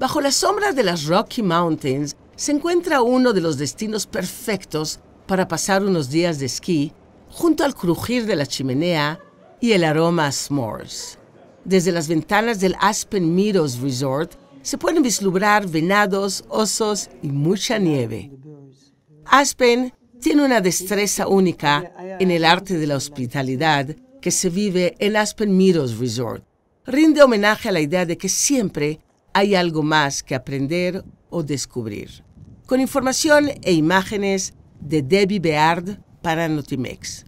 Bajo la sombra de las Rocky Mountains se encuentra uno de los destinos perfectos para pasar unos días de esquí junto al crujir de la chimenea y el aroma a s'mores. Desde las ventanas del Aspen Meadows Resort se pueden vislumbrar venados, osos y mucha nieve. Aspen tiene una destreza única en el arte de la hospitalidad que se vive en Aspen Meadows Resort. Rinde homenaje a la idea de que siempre hay algo más que aprender o descubrir. Con información e imágenes de Debbie Beard para Notimex.